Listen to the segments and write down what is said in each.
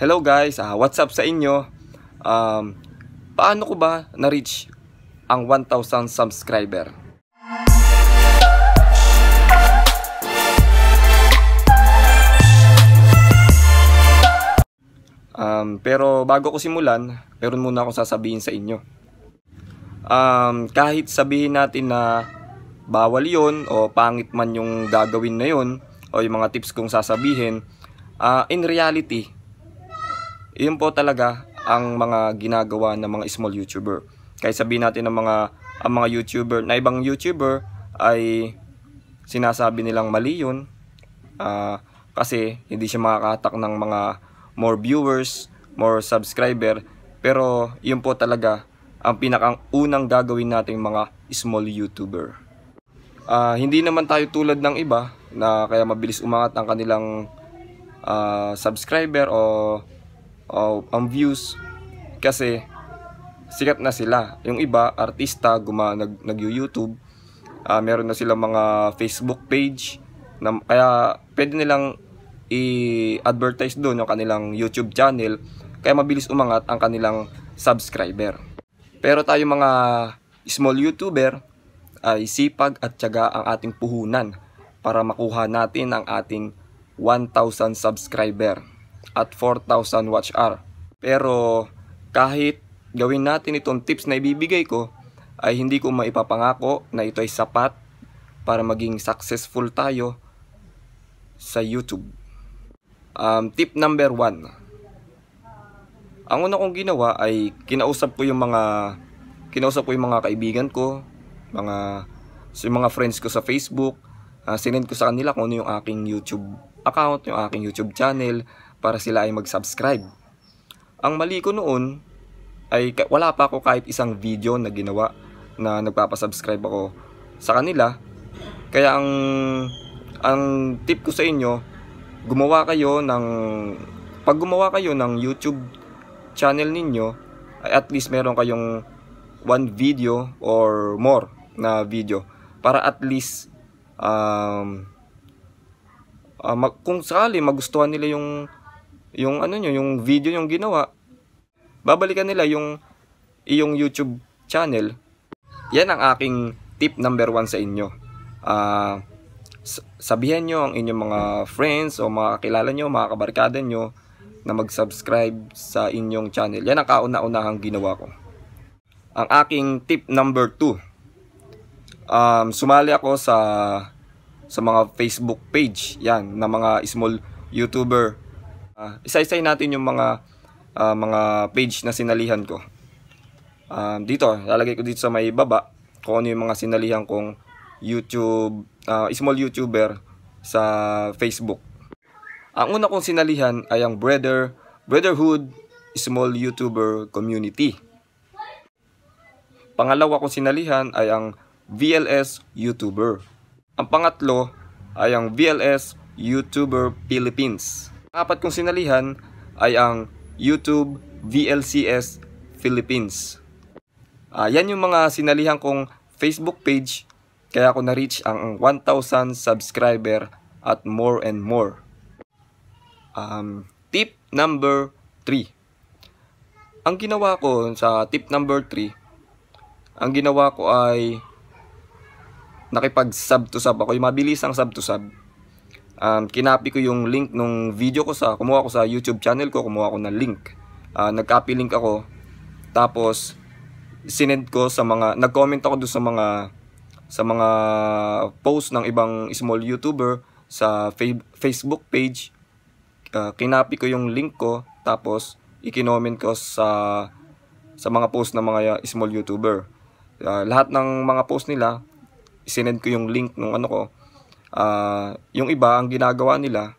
Hello guys, uh, what's up sa inyo? Um, paano ko ba na-reach ang 1,000 subscriber? Um, pero bago ko simulan, meron muna akong sasabihin sa inyo. Um, kahit sabihin natin na bawal yon o pangit man yung gagawin na yon o yung mga tips kong sasabihin, uh, in reality, iyon po talaga ang mga ginagawa ng mga small YouTuber. Kaya sabihin natin ng mga ang mga YouTuber na ibang YouTuber ay sinasabi nilang mali yun uh, kasi hindi siya makakatak ng mga more viewers, more subscriber pero yun po talaga ang pinakang unang gagawin nating mga small YouTuber. Uh, hindi naman tayo tulad ng iba na kaya mabilis umangat ang kanilang uh, subscriber o uh, ang views kasi sikat na sila. Yung iba, artista, guma, nag, nag-YouTube, uh, meron na silang mga Facebook page, na, kaya pwede nilang i-advertise doon yung kanilang YouTube channel, kaya mabilis umangat ang kanilang subscriber. Pero tayo mga small YouTuber, ay sipag at tiyaga ang ating puhunan para makuha natin ang ating 1,000 subscriber at 4,000 watch hour. Pero kahit gawin natin itong tips na ibibigay ko, ay hindi ko maipapangako na ito ay sapat para maging successful tayo sa YouTube. Um, tip number 1. Ang una kong ginawa ay kinausap ko yung mga kinausap ko yung mga kaibigan ko, mga so yung mga friends ko sa Facebook, uh, sinend ko sa kanila kung ano yung aking YouTube account, yung aking YouTube channel, para sila ay mag-subscribe. Ang mali ko noon ay wala pa ako kahit isang video na ginawa na nagpapasubscribe ako sa kanila. Kaya ang ang tip ko sa inyo, gumawa kayo ng pag gumawa kayo ng YouTube channel ninyo, at least meron kayong one video or more na video para at least um, uh, mag, kung sakali magustuhan nila yung yung ano nyo, yung video yung ginawa, babalikan nila yung iyong YouTube channel. Yan ang aking tip number one sa inyo. Uh, sabihan nyo ang inyong mga friends o mga kakilala nyo, mga kabarkada nyo na mag-subscribe sa inyong channel. Yan ang kauna-unahang ginawa ko. Ang aking tip number two. Um, sumali ako sa sa mga Facebook page yan ng mga small YouTuber Uh, isa-isay natin yung mga uh, mga page na sinalihan ko. Um, dito, lalagay ko dito sa may baba kung ano yung mga sinalihan kong YouTube, uh, small YouTuber sa Facebook. Ang una kong sinalihan ay ang Brother, Brotherhood Small YouTuber Community. Pangalawa kong sinalihan ay ang VLS YouTuber. Ang pangatlo ay ang VLS YouTuber Philippines. Apat kong sinalihan ay ang YouTube VLCS Philippines. Uh, yan yung mga sinalihan kong Facebook page kaya ako na-reach ang 1,000 subscriber at more and more. Um, tip number 3. Ang ginawa ko sa tip number 3, ang ginawa ko ay nakipag-sub to sub ako, yung mabilis ang sub to sub um, kinapi ko yung link nung video ko sa, kumuha ko sa YouTube channel ko, kumuha ko ng link. Uh, nag-copy link ako, tapos sinend ko sa mga, nag-comment ako doon sa mga, sa mga post ng ibang small YouTuber sa Facebook page. Uh, kinapi ko yung link ko, tapos ikinoment ko sa, sa mga post ng mga small YouTuber. Uh, lahat ng mga post nila, sinend ko yung link nung ano ko, Uh, yung iba, ang ginagawa nila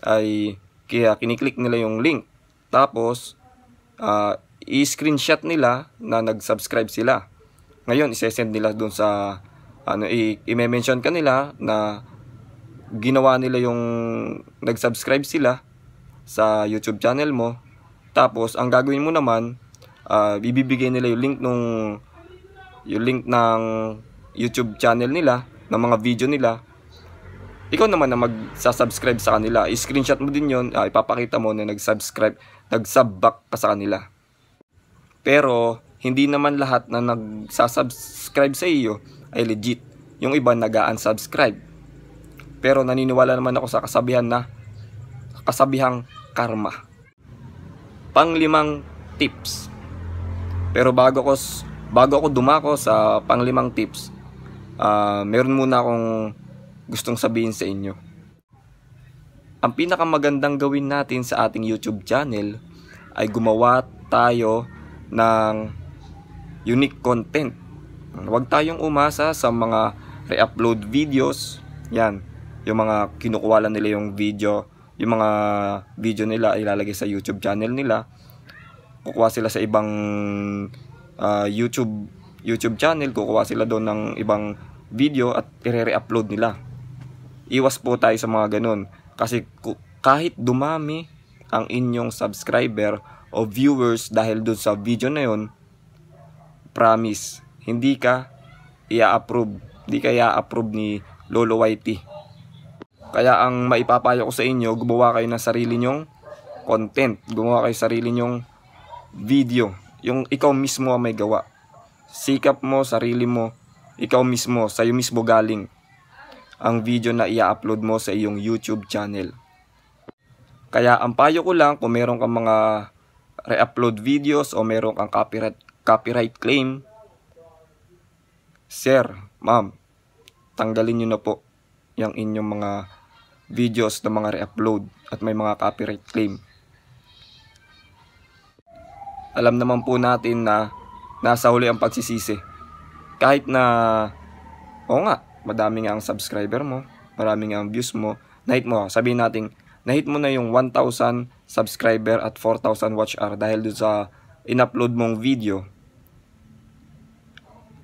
ay kaya kiniklik nila yung link. Tapos, uh, i-screenshot nila na nag-subscribe sila. Ngayon, isesend nila dun sa, ano, i-mention ka nila na ginawa nila yung nag-subscribe sila sa YouTube channel mo. Tapos, ang gagawin mo naman, uh, ibibigay nila yung link nung yung link ng YouTube channel nila, ng mga video nila ikaw naman na mag-subscribe sa kanila. I-screenshot mo din yon uh, ah, ipapakita mo na nag-subscribe, nag-sub back ka sa kanila. Pero, hindi naman lahat na nagsasubscribe sa iyo ay legit. Yung iba nag-unsubscribe. Pero naniniwala naman ako sa kasabihan na kasabihang karma. Panglimang tips. Pero bago ko bago ako dumako sa panglimang tips, uh, meron muna akong gustong sabihin sa inyo. Ang pinakamagandang gawin natin sa ating YouTube channel ay gumawa tayo ng unique content. Huwag tayong umasa sa mga re-upload videos. Yan, yung mga kinukuha lang nila yung video, yung mga video nila ilalagay sa YouTube channel nila. Kukuha sila sa ibang uh, YouTube YouTube channel, kukuha sila doon ng ibang video at i-re-upload nila. Iwas po tayo sa mga ganun. Kasi kahit dumami ang inyong subscriber o viewers dahil dun sa video na yun, promise, hindi ka i-approve. Hindi ka i-approve ni Lolo Whitey. Kaya ang maipapayo ko sa inyo, gumawa kayo ng sarili nyong content. Gumawa kayo sarili nyong video. Yung ikaw mismo ang may gawa. Sikap mo, sarili mo, ikaw mismo, sa'yo mismo galing ang video na i-upload mo sa iyong YouTube channel. Kaya ang payo ko lang kung meron kang mga re-upload videos o meron kang copyright, copyright claim, Sir, ma'am, tanggalin nyo na po yung inyong mga videos na mga re-upload at may mga copyright claim. Alam naman po natin na nasa huli ang pagsisisi. Kahit na, o nga, madami nga ang subscriber mo, marami nga ang views mo, nahit mo, sabihin natin, na-hit mo na yung 1,000 subscriber at 4,000 watch hour dahil dun sa in-upload mong video.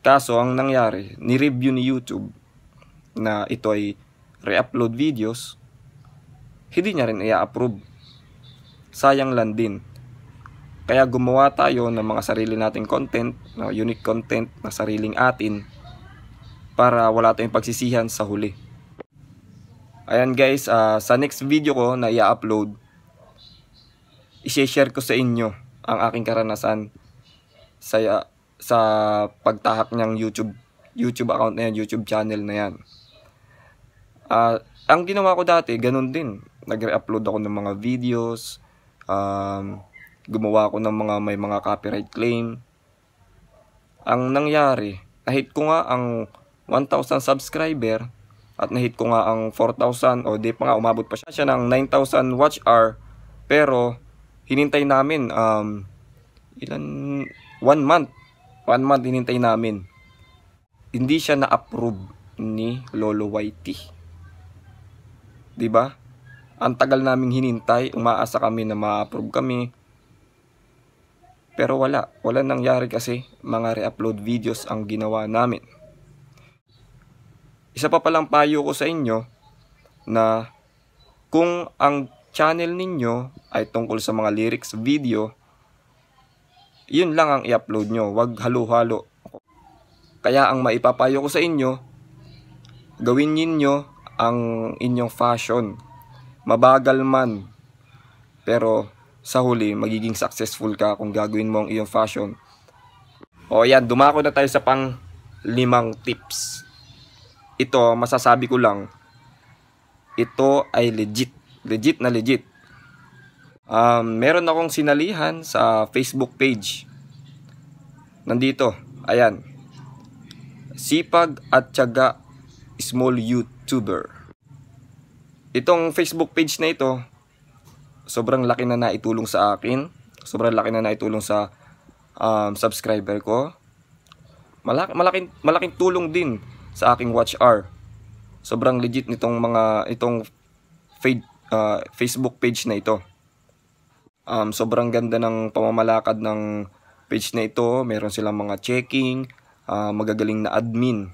Kaso, ang nangyari, ni-review ni YouTube na ito ay re-upload videos, hindi niya rin i-approve. Sayang lang din. Kaya gumawa tayo ng mga sarili nating content, na unique content na sariling atin para wala tayong pagsisihan sa huli. Ayan guys, uh, sa next video ko na i-upload, i-share ko sa inyo ang aking karanasan sa, sa pagtahak ng YouTube, YouTube account na yan, YouTube channel na yan. Uh, ang ginawa ko dati, ganun din. Nag-re-upload ako ng mga videos, um, gumawa ako ng mga may mga copyright claim. Ang nangyari, nahit ko nga ang 1,000 subscriber at nahit ko nga ang 4,000 o di pa nga umabot pa siya, siya ng 9,000 watch hour pero hinintay namin um, ilan 1 month 1 month hinintay namin hindi siya na-approve ni Lolo Whitey 'di ba ang tagal naming hinintay umaasa kami na ma-approve kami pero wala, wala nangyari kasi mga re-upload videos ang ginawa namin isa pa palang payo ko sa inyo na kung ang channel ninyo ay tungkol sa mga lyrics video, yun lang ang i-upload nyo. Huwag halo-halo. Kaya ang maipapayo ko sa inyo, gawin ninyo ang inyong fashion. Mabagal man. Pero sa huli, magiging successful ka kung gagawin mo ang iyong fashion. O yan, dumako na tayo sa pang limang tips ito, masasabi ko lang, ito ay legit. Legit na legit. Um, meron akong sinalihan sa Facebook page. Nandito. Ayan. Sipag at Tiyaga Small YouTuber. Itong Facebook page na ito, sobrang laki na naitulong sa akin. Sobrang laki na naitulong sa um, subscriber ko. Malaki, malaking, malaking tulong din sa aking watch hour. Sobrang legit nitong mga itong fade, uh, Facebook page na ito. Um, sobrang ganda ng pamamalakad ng page na ito. Meron silang mga checking, uh, magagaling na admin.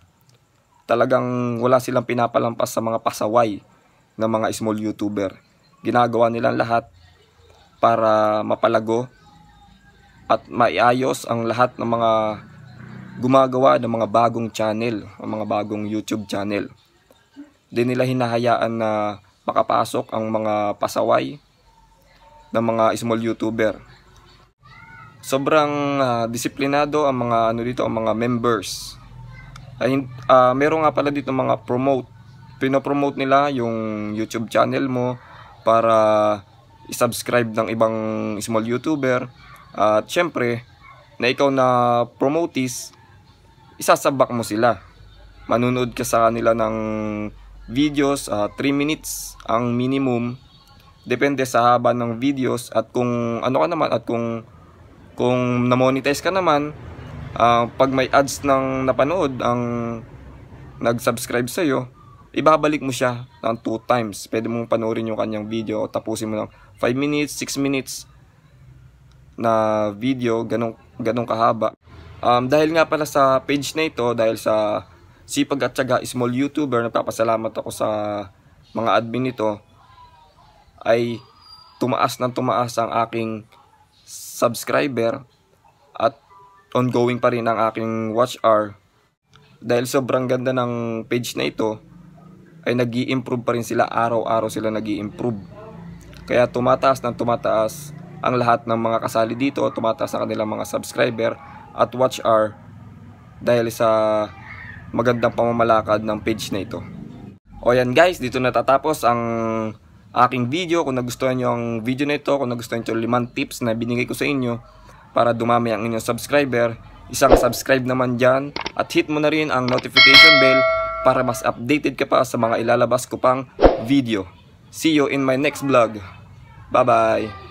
Talagang wala silang pinapalampas sa mga pasaway ng mga small YouTuber. Ginagawa nilang lahat para mapalago at maiayos ang lahat ng mga gumagawa ng mga bagong channel o mga bagong YouTube channel. Hindi nila hinahayaan na makapasok ang mga pasaway ng mga small YouTuber. Sobrang uh, disiplinado ang mga ano dito, ang mga members. Ay, uh, meron nga pala dito mga promote. Pinopromote nila yung YouTube channel mo para i-subscribe ng ibang small YouTuber. At uh, syempre, na ikaw na promotees, isasabak mo sila. Manunood ka sa kanila ng videos, uh, ah, 3 minutes ang minimum. Depende sa haba ng videos at kung ano ka naman at kung kung na-monetize ka naman, uh, pag may ads ng napanood ang nag-subscribe sa iyo, ibabalik mo siya ng 2 times. Pwede mong panoorin yung kanyang video o tapusin mo ng 5 minutes, 6 minutes na video, ganong, ganong kahaba. Um, dahil nga pala sa page na ito, dahil sa Sipag at Tsaga Small YouTuber, nagpapasalamat ako sa mga admin nito, ay tumaas ng tumaas ang aking subscriber at ongoing pa rin ang aking watch hour. Dahil sobrang ganda ng page na ito, ay nag improve pa rin sila, araw-araw sila nag improve Kaya tumataas ng tumataas ang lahat ng mga kasali dito, tumataas ang kanilang mga subscriber, at watch hour dahil sa magandang pamamalakad ng page na ito. O yan guys, dito natatapos ang aking video. Kung nagustuhan nyo ang video na ito, kung nagustuhan nyo limang tips na binigay ko sa inyo para dumami ang inyong subscriber, isang subscribe naman dyan at hit mo na rin ang notification bell para mas updated ka pa sa mga ilalabas ko pang video. See you in my next vlog. Bye-bye!